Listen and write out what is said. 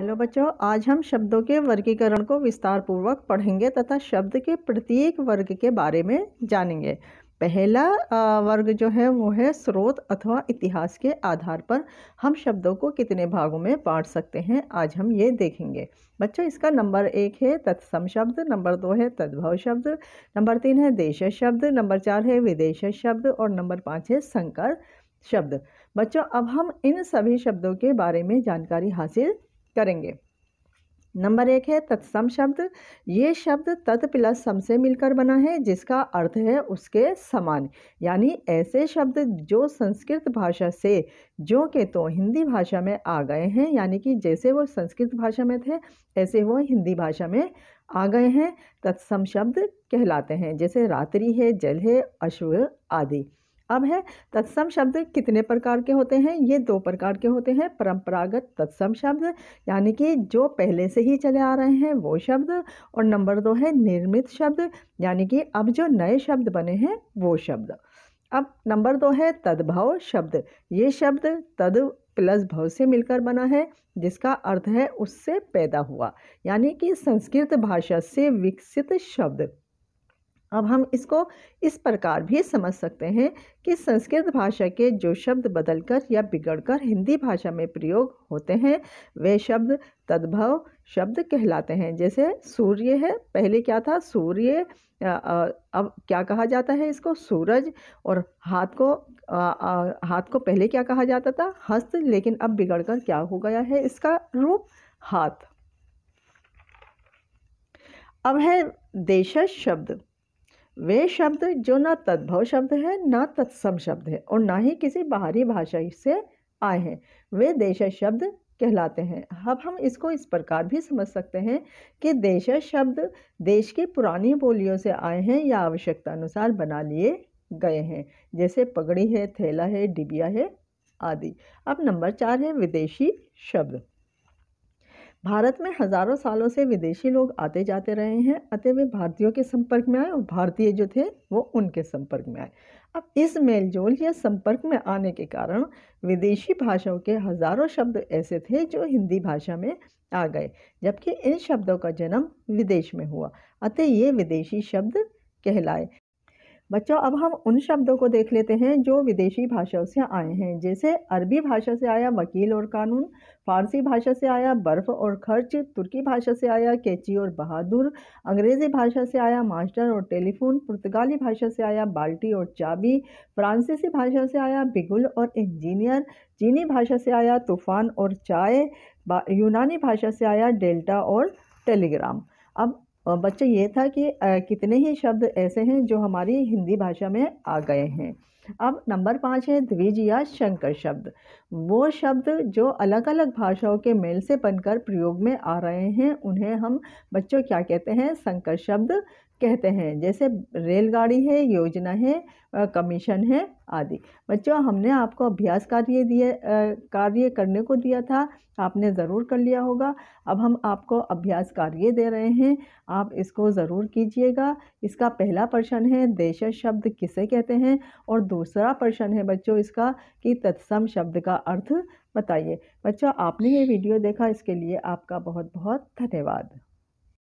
hello बच्चों आज हम शब्दों के वर्गीकरण को विस्तार पूर्वक पढ़ेंगे तथा शब्द के प्रत्येक वर्ग के बारे में जानेंगे पहला वर्ग जो है वो है स्रोत अथवा इतिहास के आधार पर हम शब्दों को कितने भागों में बांट सकते हैं आज हम ये देखेंगे बच्चों इसका नंबर एक है तत्सम शब्द नंबर दो है तद्भव शब्द नंबर तीन है देश शब्द नंबर चार है विदेश शब्द और नंबर पाँच है संकर शब्द बच्चों अब हम इन सभी शब्दों के बारे में जानकारी हासिल करेंगे नंबर एक है तत्सम शब्द ये शब्द तत् प्लस सम से मिलकर बना है जिसका अर्थ है उसके समान यानी ऐसे शब्द जो संस्कृत भाषा से जो के तो हिंदी भाषा में आ गए हैं यानी कि जैसे वो संस्कृत भाषा में थे ऐसे वो हिंदी भाषा में आ गए हैं तत्सम शब्द कहलाते हैं जैसे रात्रि है जल है अश्व आदि अब है तत्सम शब्द कितने प्रकार के होते हैं ये दो प्रकार के होते हैं परंपरागत तत्सम शब्द यानी कि जो पहले से ही चले आ रहे हैं वो शब्द और नंबर दो है निर्मित शब्द यानी कि अब जो नए शब्द बने हैं वो शब्द अब नंबर दो है तद्भव शब्द ये शब्द तद प्लस भव से मिलकर बना है जिसका अर्थ है उससे पैदा हुआ यानी कि संस्कृत भाषा से विकसित शब्द अब हम इसको इस प्रकार भी समझ सकते हैं कि संस्कृत भाषा के जो शब्द बदलकर या बिगड़कर हिंदी भाषा में प्रयोग होते हैं वे शब्द तद्भव शब्द कहलाते हैं जैसे सूर्य है पहले क्या था सूर्य अब क्या कहा जाता है इसको सूरज और हाथ को आ, आ, हाथ को पहले क्या कहा जाता था हस्त लेकिन अब बिगड़कर क्या हो गया है इसका रूप हाथ अब है देश शब्द वे शब्द जो ना तद्भव शब्द है ना तत्सम शब्द है और ना ही किसी बाहरी भाषा से आए हैं वे देश शब्द कहलाते हैं अब हम इसको इस प्रकार भी समझ सकते हैं कि देश शब्द देश की पुरानी बोलियों से आए हैं या आवश्यकता अनुसार बना लिए गए हैं जैसे पगड़ी है थैला है डिबिया है आदि अब नंबर चार है विदेशी शब्द भारत में हज़ारों सालों से विदेशी लोग आते जाते रहे हैं अतः वे भारतीयों के संपर्क में आए और भारतीय जो थे वो उनके संपर्क में आए अब इस मेलजोल या संपर्क में आने के कारण विदेशी भाषाओं के हज़ारों शब्द ऐसे थे जो हिंदी भाषा में आ गए जबकि इन शब्दों का जन्म विदेश में हुआ अतः ये विदेशी शब्द कहलाए बच्चों अब हम उन शब्दों को देख लेते हैं जो विदेशी भाषाओं से आए हैं जैसे अरबी भाषा से आया वकील और कानून फारसी भाषा से आया बर्फ़ और खर्च तुर्की भाषा से आया कैची और बहादुर अंग्रेज़ी भाषा से आया मास्टर और टेलीफोन पुर्तगाली भाषा से आया बाल्टी और चाबी फ्रांसीसी भाषा से आया बिगुल और इंजीनियर चीनी भाषा से आया तूफ़ान और चाय यूनानी भाषा से आया डेल्टा और टेलीग्राम अब और बच्चा ये था कि कितने ही शब्द ऐसे हैं जो हमारी हिंदी भाषा में आ गए हैं अब नंबर पाँच है द्विजिया शंकर शब्द वो शब्द जो अलग अलग भाषाओं के मेल से बनकर प्रयोग में आ रहे हैं उन्हें हम बच्चों क्या कहते हैं संकर शब्द कहते हैं जैसे रेलगाड़ी है योजना है कमीशन है आदि बच्चों हमने आपको अभ्यास कार्य दिए कार्य करने को दिया था आपने ज़रूर कर लिया होगा अब हम आपको अभ्यास कार्य दे रहे हैं आप इसको ज़रूर कीजिएगा इसका पहला प्रश्न है देश शब्द किसे कहते हैं और दूसरा प्रश्न है बच्चों इसका कि तत्सम शब्द का अर्थ बताइए बच्चों आपने ये वीडियो देखा इसके लिए आपका बहुत बहुत धन्यवाद